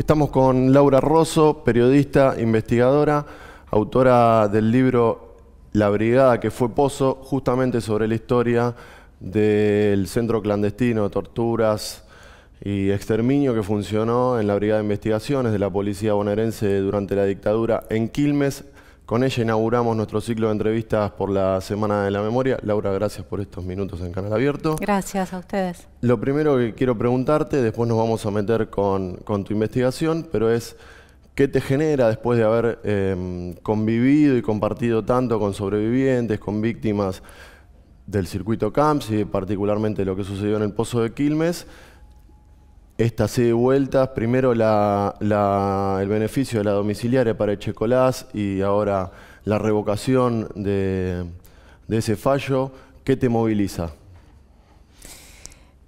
Estamos con Laura Rosso, periodista, investigadora, autora del libro La Brigada que fue Pozo, justamente sobre la historia del centro clandestino de torturas y exterminio que funcionó en la Brigada de Investigaciones de la Policía Bonaerense durante la dictadura en Quilmes con ella inauguramos nuestro ciclo de entrevistas por la Semana de la Memoria. Laura, gracias por estos minutos en Canal Abierto. Gracias a ustedes. Lo primero que quiero preguntarte, después nos vamos a meter con, tu investigación, pero es qué te genera después de haber em, convivido y compartido tanto con sobrevivientes, con víctimas del circuito CAMPS y particularmente lo que sucedió en el Pozo de Quilmes. Estas de vueltas, primero el beneficio de la domiciliaria para Checolás y ahora la revocación de, ese fallo. ¿Qué te moviliza?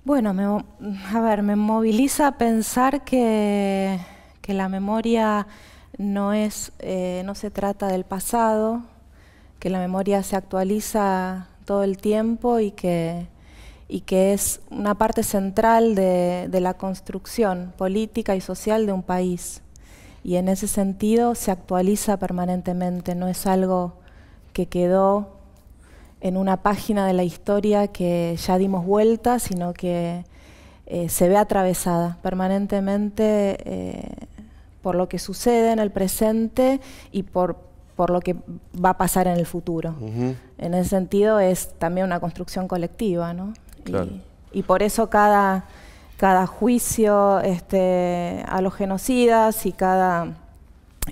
Bueno, a ver, me moviliza pensar que, la memoria no, es, eh, no se trata del pasado, que la memoria se actualiza todo el tiempo y que y que es una parte central de, la construcción política y social de un país. Y en ese sentido se actualiza permanentemente, no es algo que quedó en una página de la historia que ya dimos vuelta, sino que eh, se ve atravesada permanentemente eh, por lo que sucede en el presente y por, lo que va a pasar en el futuro. En ese sentido es también una construcción colectiva, ¿no? Y, por eso cada, cada juicio este, a los genocidas y cada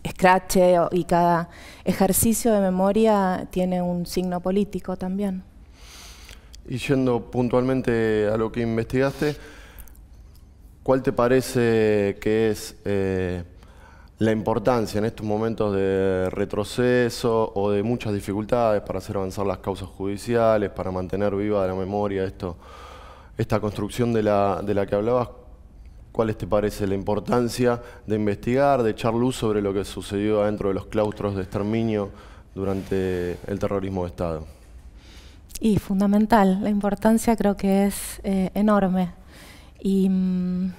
escrache y cada ejercicio de memoria tiene un signo político también. Y yendo puntualmente a lo que investigaste, ¿cuál te parece que es eh, la importancia en estos momentos de retroceso o de muchas dificultades para hacer avanzar las causas judiciales, para mantener viva la memoria esto, esta construcción de la, de la que hablabas, ¿cuál te parece la importancia de investigar, de echar luz sobre lo que sucedió dentro de los claustros de exterminio durante el terrorismo de Estado? Y fundamental, la importancia creo que es eh, enorme. Y. Mm,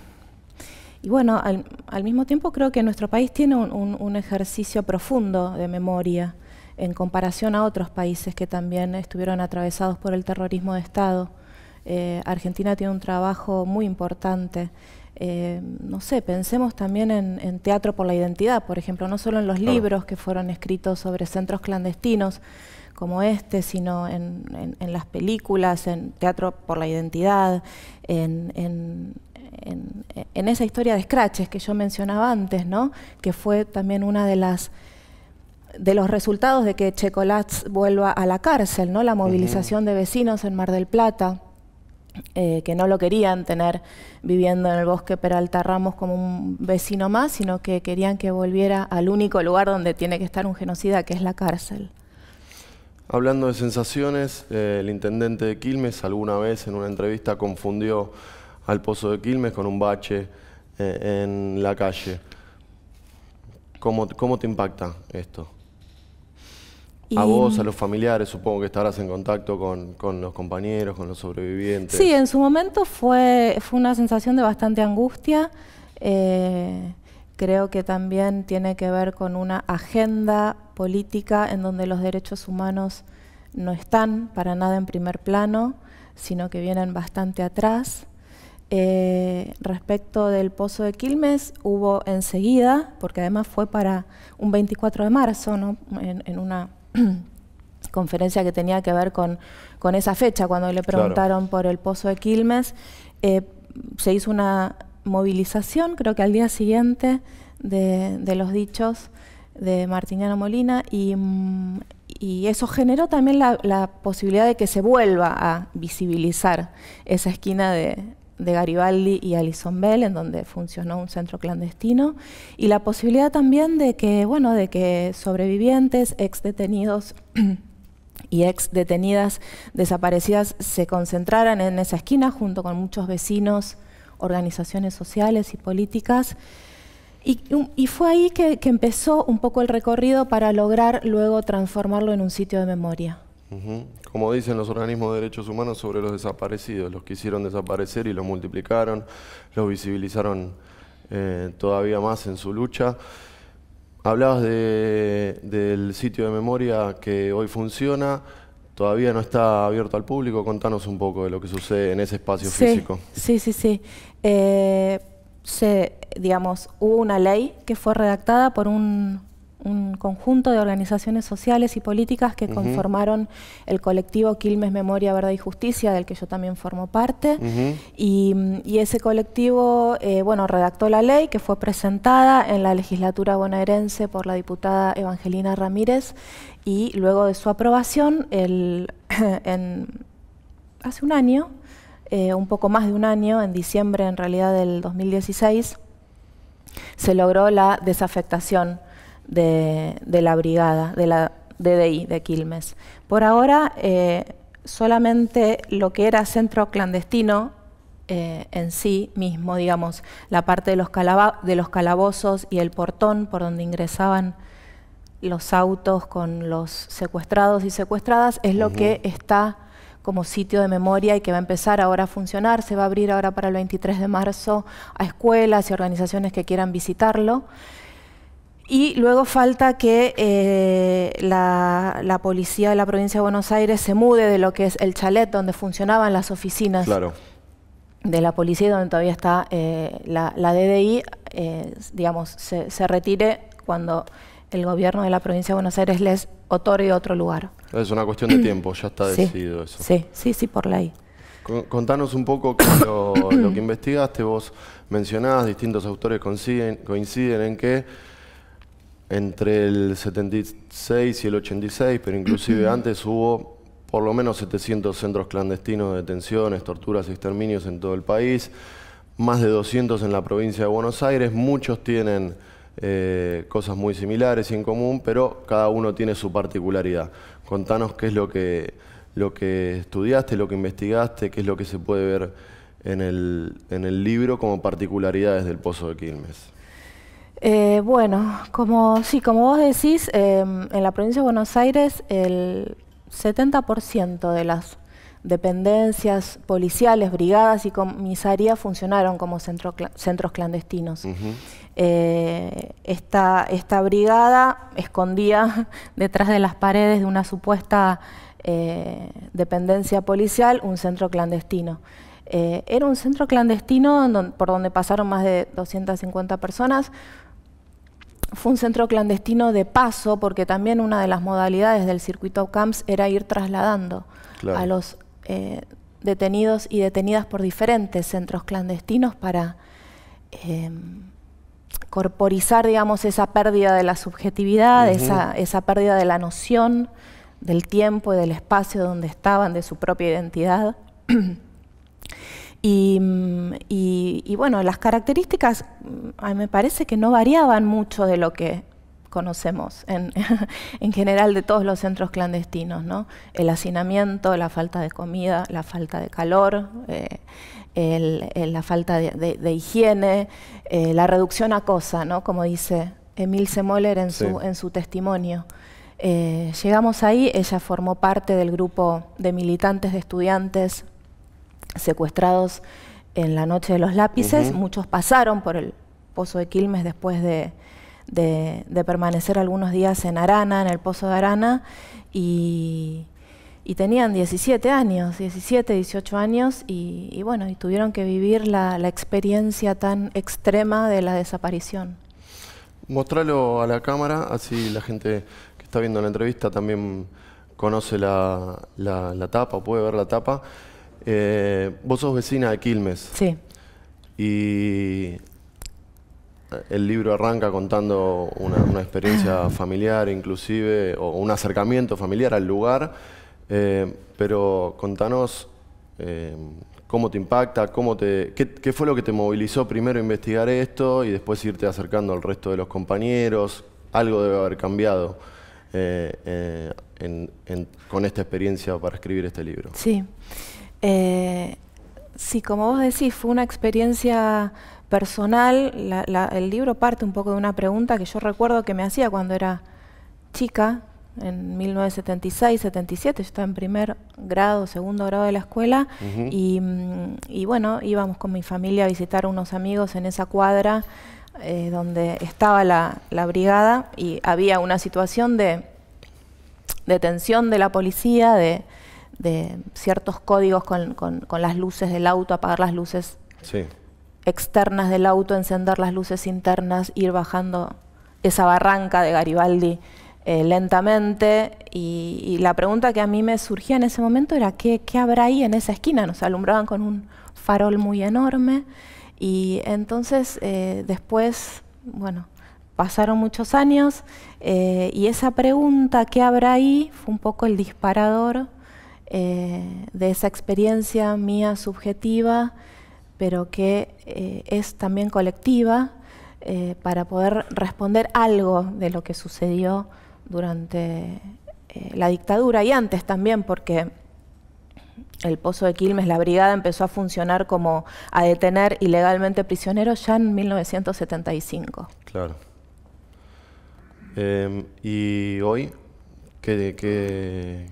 y bueno, al, mismo tiempo creo que nuestro país tiene un, ejercicio profundo de memoria en comparación a otros países que también estuvieron atravesados por el terrorismo de Estado. Eh, Argentina tiene un trabajo muy importante. Eh, no sé, pensemos también en, Teatro por la Identidad, por ejemplo, no solo en los libros que fueron escritos sobre centros clandestinos como este, sino en las películas, en Teatro por la Identidad, en en, esa historia de scratches que yo mencionaba antes, ¿no? que fue también una de los resultados de que Checolats vuelva a la cárcel, ¿no? la movilización de vecinos en Mar del Plata, eh, que no lo querían tener viviendo en el bosque Peralta Ramos como un vecino más, sino que querían que volviera al único lugar donde tiene que estar un genocida, que es la cárcel. Hablando de sensaciones, eh, el intendente de Quilmes alguna vez en una entrevista confundió al Pozo de Quilmes con un bache eh, en la calle. ¿Cómo, te impacta esto? A vos, a los familiares, supongo que estarás en contacto con, los compañeros, con los sobrevivientes. Sí, en su momento fue, fue una sensación de bastante angustia. Eh, creo que también tiene que ver con una agenda política en donde los derechos humanos no están para nada en primer plano, sino que vienen bastante atrás. Eh, respecto del pozo de Quilmes, hubo enseguida, porque además fue para un 24 de marzo, ¿no? en, una conferencia que tenía que ver con, esa fecha, cuando le preguntaron por el pozo de Quilmes, eh, se hizo una movilización, creo que al día siguiente, de, los dichos de Martiniano Molina y, mm, eso generó también la posibilidad de que se vuelva a visibilizar esa esquina de, de Garibaldi y Alison Bell, en donde funcionó un centro clandestino, y la posibilidad también de que, bueno, de que sobrevivientes, ex detenidos y ex detenidas desaparecidas se concentraran en esa esquina junto con muchos vecinos, organizaciones sociales y políticas. Y, um, fue ahí que empezó un poco el recorrido para lograr luego transformarlo en un sitio de memoria. Como dicen los organismos de derechos humanos sobre los desaparecidos, los que hicieron desaparecer y los multiplicaron, los visibilizaron eh, todavía más en su lucha. Hablabas de, del sitio de memoria que hoy funciona, todavía no está abierto al público. Contanos un poco de lo que sucede en ese espacio físico. Sí, sí, sí. Eh, se, digamos, hubo una ley que fue redactada por un un conjunto de organizaciones sociales y políticas que conformaron el colectivo Quilmes Memoria, Verdad y Justicia, del que yo también formo parte. y, ese colectivo, eh, bueno, redactó la ley que fue presentada en la legislatura bonaerense por la diputada Evangelina Ramírez y luego de su aprobación, en, hace un año, eh, un poco más de un año, en diciembre en realidad del 2016, se logró la desafectación de, la brigada, de la DDI de Quilmes. Por ahora, eh, solamente lo que era centro clandestino eh, en sí mismo, digamos, la parte de los, de los, calabozos y el portón por donde ingresaban los autos con los secuestrados y secuestradas, es lo que está como sitio de memoria y que va a empezar ahora a funcionar, se va a abrir ahora para el 23 de marzo a escuelas y organizaciones que quieran visitarlo. Y luego falta que eh, la, policía de la provincia de Buenos Aires se mude de lo que es el chalet donde funcionaban las oficinas claro. de la policía, donde todavía está eh, la, DDI, eh, digamos, se, retire cuando el gobierno de la provincia de Buenos Aires les otorgue otro lugar. Es una cuestión de tiempo, ya está decidido eso. Sí, sí, sí, por ley. Contanos un poco lo, que investigaste. Vos mencionás, distintos autores coinciden, coinciden en que entre el 76 y el 86, pero inclusive antes hubo por lo menos 700 centros clandestinos de detenciones, torturas y exterminios en todo el país, más de 200 en la provincia de Buenos Aires, muchos tienen eh, cosas muy similares y en común, pero cada uno tiene su particularidad. Contanos qué es lo que, lo que estudiaste, lo que investigaste, qué es lo que se puede ver en el, en el libro como particularidades del Pozo de Quilmes. Eh, bueno, como sí, como vos decís, em, en la provincia de Buenos Aires el 70% de las dependencias policiales, brigadas y comisarías funcionaron como centros clandestinos. Eh, esta, brigada escondía detrás de las paredes de una supuesta eh, dependencia policial un centro clandestino. era un centro clandestino por donde pasaron más de 250 personas, fue un centro clandestino de paso, porque también una de las modalidades del circuito CAMPS era ir trasladando a los eh, detenidos y detenidas por diferentes centros clandestinos para em, corporizar, digamos, esa pérdida de la subjetividad, esa, esa, pérdida de la noción del tiempo y del espacio donde estaban, de su propia identidad. Y, bueno, las características mm, me parece que no variaban mucho de lo que conocemos en, general de todos los centros clandestinos, ¿no? El hacinamiento, la falta de comida, la falta de calor, eh, la falta de, higiene, eh, la reducción a cosa, ¿no? Como dice Emil Semoller en, su, en su testimonio. Eh, llegamos ahí, ella formó parte del grupo de militantes de estudiantes secuestrados en la noche de los lápices. Muchos pasaron por el pozo de Quilmes después de, de, permanecer algunos días en Arana, en el pozo de Arana, y, tenían 17 años, 17, 18 años, y, bueno, y tuvieron que vivir la, la, experiencia tan extrema de la desaparición. Mostralo a la cámara, así la gente que está viendo la entrevista también conoce la, la, la tapa, puede ver la tapa. Eh, vos sos vecina de Quilmes. Sí. Y eh, el libro arranca contando una, experiencia familiar, inclusive, o un acercamiento familiar al lugar. Eh, pero contanos cómo te impacta, cómo te, qué, fue lo que te movilizó primero a investigar esto y después irte acercando al resto de los compañeros. Algo debe haber cambiado con esta experiencia para escribir este libro. Sí. Eh, sí, como vos decís, fue una experiencia personal. el libro parte un poco de una pregunta que yo recuerdo que me hacía cuando era chica, en 1976, 77, yo estaba en primer grado, segundo grado de la escuela, mm, y, bueno, íbamos con mi familia a visitar unos amigos en esa cuadra eh, donde estaba la, brigada y había una situación de, detención de la policía, de, de ciertos códigos con, las luces del auto, apagar las luces externas del auto, encender las luces internas, ir bajando esa barranca de Garibaldi eh, lentamente. Y, la pregunta que a mí me surgía en ese momento era, ¿qué, habrá ahí en esa esquina? Nos alumbraban con un farol muy enorme. Y entonces eh, después, bueno, pasaron muchos años eh, y esa pregunta, ¿qué habrá ahí? fue un poco el disparador eh, de esa experiencia mía subjetiva, pero que eh, es también colectiva, eh, para poder responder algo de lo que sucedió durante la dictadura y antes también, porque el Pozo de Quilmes, la brigada empezó a funcionar como a detener ilegalmente prisioneros ya en 1975. Claro. Em, ¿Y hoy? ¿Qué, qué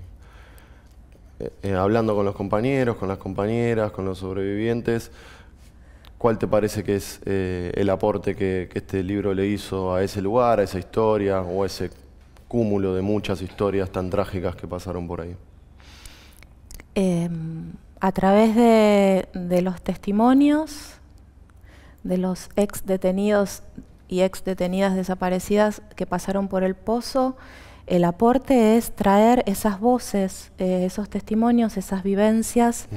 eh, eh, hablando con los compañeros, con las compañeras, con los sobrevivientes, ¿cuál te parece que es eh, el aporte que, este libro le hizo a ese lugar, a esa historia o a ese cúmulo de muchas historias tan trágicas que pasaron por ahí? Em, a través de, de los testimonios de los ex detenidos y ex detenidas desaparecidas que pasaron por el pozo, el aporte es traer esas voces, eh, esos testimonios, esas vivencias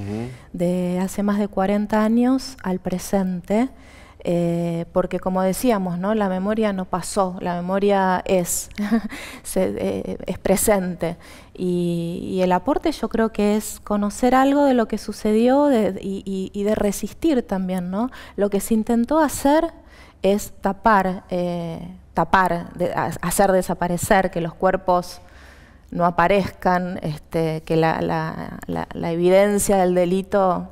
de hace más de 40 años al presente, eh, porque como decíamos, ¿no? la memoria no pasó, la memoria es, eh, es presente. Y, el aporte yo creo que es conocer algo de lo que sucedió y, y, de resistir también. ¿no? Lo que se intentó hacer es tapar tapar, hacer desaparecer, que los cuerpos no aparezcan, este, que la, evidencia del delito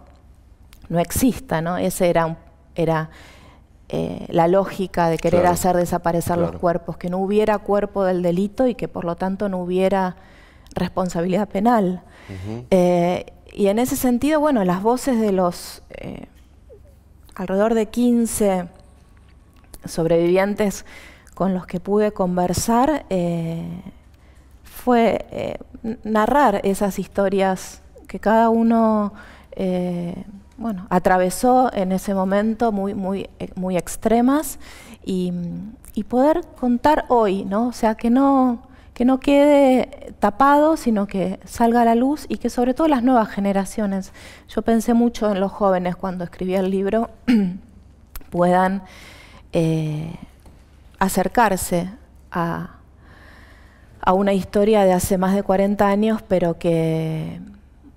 no exista, ¿no? Esa era, era eh, la lógica de querer hacer desaparecer los cuerpos, que no hubiera cuerpo del delito y que por lo tanto no hubiera responsabilidad penal. Eh, y en ese sentido, bueno, las voces de los eh, alrededor de 15 sobrevivientes con los que pude conversar eh, fue eh, narrar esas historias que cada uno eh, bueno, atravesó en ese momento muy, muy, muy extremas y, poder contar hoy, ¿no? O sea, que no, que no quede tapado, sino que salga a la luz y que sobre todo las nuevas generaciones, yo pensé mucho en los jóvenes cuando escribí el libro, puedan acercarse a, a una historia de hace más de 40 años, pero que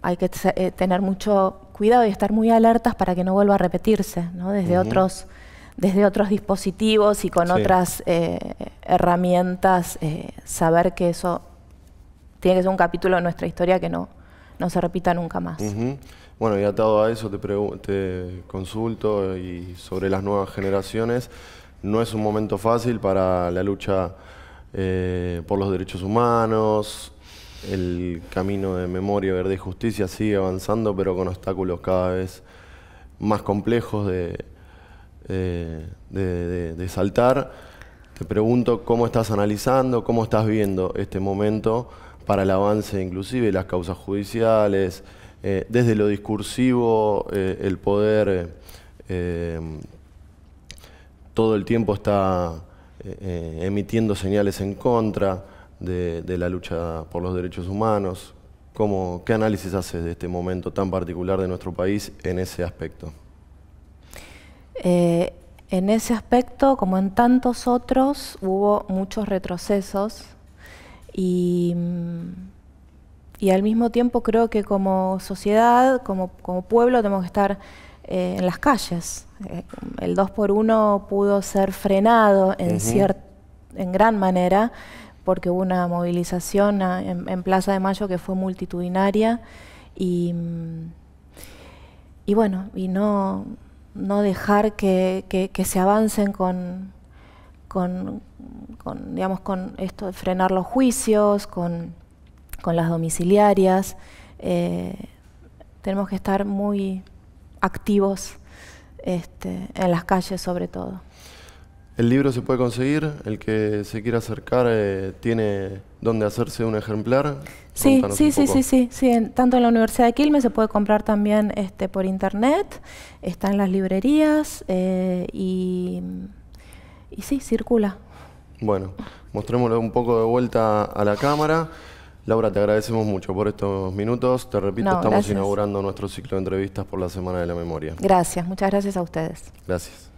hay que eh, tener mucho cuidado y estar muy alertas para que no vuelva a repetirse, ¿no? desde, otros, desde otros dispositivos y con otras eh, herramientas, eh, saber que eso tiene que ser un capítulo de nuestra historia que no, se repita nunca más. Bueno, y atado a eso te, te consulto y sobre las nuevas generaciones. No es un momento fácil para la lucha eh, por los derechos humanos. El camino de memoria, verdad y justicia sigue avanzando, pero con obstáculos cada vez más complejos de, eh, saltar. Te pregunto cómo estás analizando, cómo estás viendo este momento para el avance inclusive las causas judiciales, eh, desde lo discursivo, el poder todo el tiempo está eh, eh, emitiendo señales en contra de, la lucha por los derechos humanos. ¿Qué análisis haces de este momento tan particular de nuestro país en ese aspecto? Eh, en ese aspecto, como en tantos otros, hubo muchos retrocesos y, mm, al mismo tiempo creo que como sociedad, como, pueblo, tenemos que estar en las calles, eh, el 2 por 1 pudo ser frenado en, cierta en gran manera porque hubo una movilización en, Plaza de Mayo que fue multitudinaria y, mm, bueno, y no, no dejar que, se avancen con, con, digamos, con esto frenar los juicios, con, con las domiciliarias. Eh, tenemos que estar muy activos este, en las calles sobre todo. El libro se puede conseguir, el que se quiera acercar eh, tiene donde hacerse un ejemplar. Sí, sí, sí, sí, sí, tanto en la Universidad de Quilmes se puede comprar también este, por internet, está en las librerías eh, y, y sí, circula. Bueno, mostrémoslo un poco de vuelta a la cámara. Laura, te agradecemos mucho por estos minutos. Te repito, estamos inaugurando nuestro ciclo de entrevistas por la Semana de la Memoria. Gracias, muchas gracias a ustedes. Gracias.